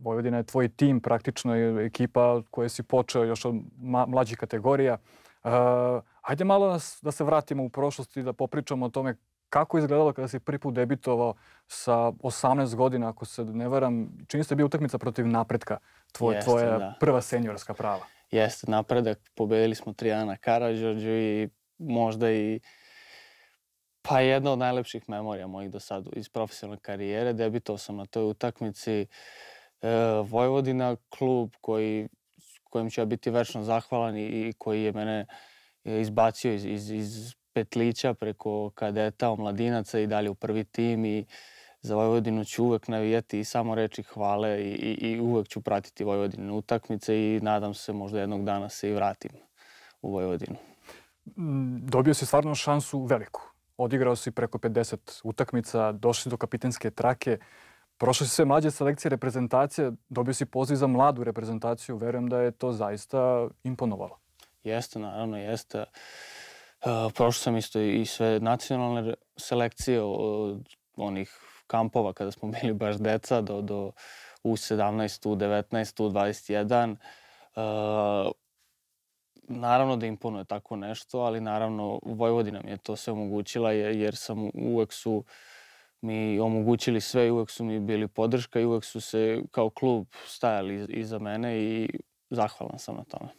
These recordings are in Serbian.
Vojvodina je tvoj tim, praktično je ekipa koja si počeo još od mlađih kategorija. Uh, ajde malo nas, da se vratimo u prošlost i da popričamo o tome kako je izgledalo kada si prvi put debitovao sa 18 godina, ako se ne varam, čini se da bio utakmica protiv napretka, tvoje, Jeste, tvoja da. prva senjorska prava. Jeste, napredak, pobedili smo Trijana Karadžođu i možda i pa jedna od najlepših memorija mojih do sada iz profesionalne karijere. Debitovao sam na toj utakmici. Uh, e, Vojvodina klub koji, kojem ću ja biti večno zahvalan i, i koji je mene e, izbacio iz, iz, iz petlića preko kadeta, omladinaca i dalje u prvi tim i za Vojvodinu ću uvek navijati i samo reči hvale i, i, i uvek ću pratiti Vojvodine utakmice i nadam se možda jednog dana se i vratim u Vojvodinu. Mm, dobio si stvarno šansu veliku. Odigrao si preko 50 utakmica, došli do kapitenske trake. Uh, prošle si sve mlađe selekcije reprezentacije, dobio si poziv za mladu reprezentaciju, verujem da je to zaista imponovalo. Jeste, naravno, jeste. Uh, e, prošao sam isto i sve nacionalne selekcije od onih kampova kada smo bili baš deca do, do U17, U19, U21. naravno da imponuje tako nešto, ali naravno Vojvodina mi je to sve omogućila jer, jer sam uvek su uh, mi omogućili sve i uvek su mi bili podrška i uvek su se kao klub stajali iza mene i zahvalan sam na tome.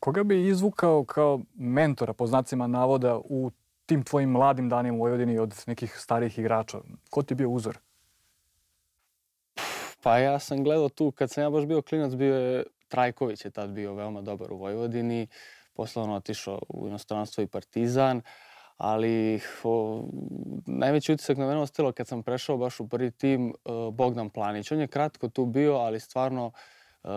Koga bi izvukao kao mentora, po znacima navoda, u tim tvojim mladim danima u Vojvodini od nekih starih igrača? Ko ti je bio uzor? Pa ja sam gledao tu, kad sam ja baš bio klinac, bio je Trajković je tad bio veoma dobar u Vojvodini, posle on otišao u inostranstvo i Partizan, uh, ali o, najveći utisak na mene ostalo kad sam prešao baš u prvi tim e, Bogdan Planić. On je kratko tu bio, ali stvarno e,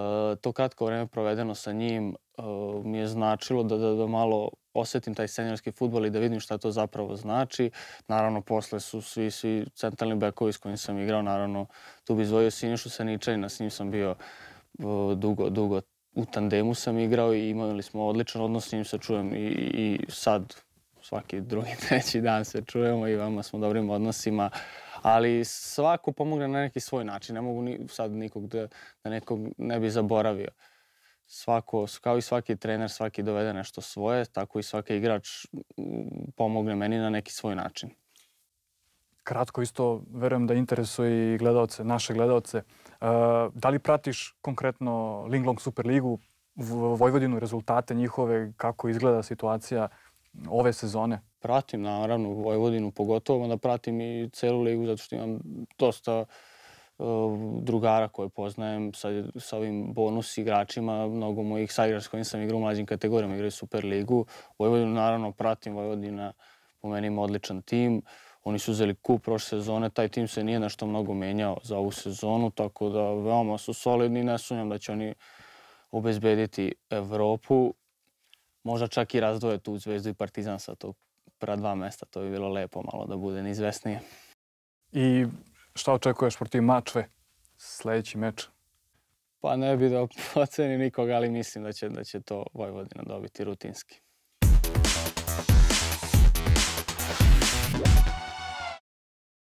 to kratko vreme provedeno sa njim e, mi je značilo da, da, da malo osetim taj seniorski futbol i da vidim šta to zapravo znači. Naravno, posle su svi, svi centralni bekovi s kojim sam igrao, naravno, tu bi izvojio sa Saničanina, s njim sam bio dugo, dugo u tandemu sam igrao i imali smo odličan odnos s njim, se čujem i, i sad svaki drugi, treći dan se čujemo i vama smo dobrim odnosima, ali svako pomogne na neki svoj način, ne mogu ni, sad nikog da, da nekog ne bi zaboravio. Svako, kao i svaki trener, svaki dovede nešto svoje, tako i svaki igrač pomogne meni na neki svoj način. Kratko isto, verujem da interesuje i gledalce, naše gledalce. E, da li pratiš konkretno Linglong Superligu, Vojvodinu, rezultate njihove, kako izgleda situacija ove sezone? Pratim, naravno, Vojvodinu pogotovo, onda pratim i celu ligu, zato što imam dosta e, drugara koje poznajem sa, sa ovim bonus igračima, mnogo mojih saigrača s kojim sam igrao u mlađim kategorijama, igraju Super ligu. Vojvodinu naravno pratim, Vojvodina po meni ima odličan tim. Oni su uzeli kup prošle sezone, taj tim se nije našto mnogo menjao za ovu sezonu, tako da veoma su solidni ne sunjam da će oni obezbediti Evropu možda čak i razdvoje tu Zvezdu i Partizan sa tog prva dva mesta. To bi bilo lepo malo da bude neizvesnije. I šta očekuješ protiv Mačve sledeći meč? Pa ne bi da oceni nikoga, ali mislim da će, da će to Vojvodina dobiti rutinski.